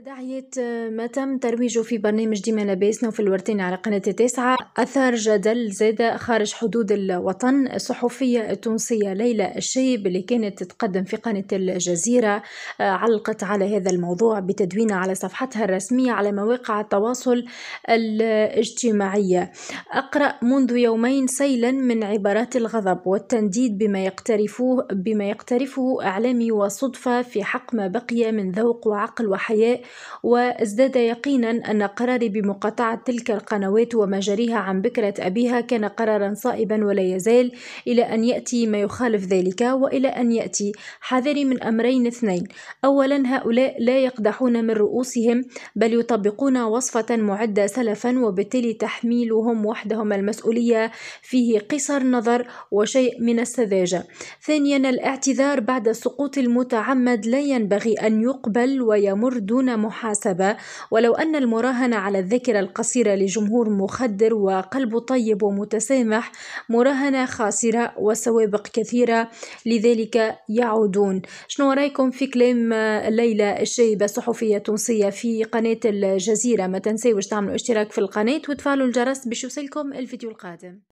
تداعية آه، ما تم ترويجه في برنامج ديما لاباسنا وفي الورتين على قناة تسعة أثار جدل زاد خارج حدود الوطن الصحفية التونسية ليلى الشيب اللي كانت تتقدم في قناة الجزيرة آه، علقت على هذا الموضوع بتدوينة على صفحتها الرسمية على مواقع التواصل الاجتماعية أقرأ منذ يومين سيلا من عبارات الغضب والتنديد بما يقترفوه بما يقترفه إعلامي وصدفة في حق ما بقي من ذوق وعقل وحياء وازداد يقينا أن قراري بمقاطعة تلك القنوات وما جريها عن بكرة أبيها كان قرارا صائبا ولا يزال إلى أن يأتي ما يخالف ذلك وإلى أن يأتي حذري من أمرين اثنين أولا هؤلاء لا يقدحون من رؤوسهم بل يطبقون وصفة معدة سلفا وبالتالي تحميلهم وحدهم المسؤولية فيه قصر نظر وشيء من السذاجة ثانيا الاعتذار بعد السقوط المتعمد لا ينبغي أن يقبل ويمر دون محاسبة ولو أن المراهنة على الذاكرة القصيرة لجمهور مخدر وقلب طيب ومتسامح مراهنة خاسرة وسوابق كثيرة لذلك يعودون شنو رأيكم في كلام ليلى الشايبة صحفية تونسية في قناة الجزيرة ما تنساوش تعملوا اشتراك في القناة وتفعلوا الجرس باش يوصلكم الفيديو القادم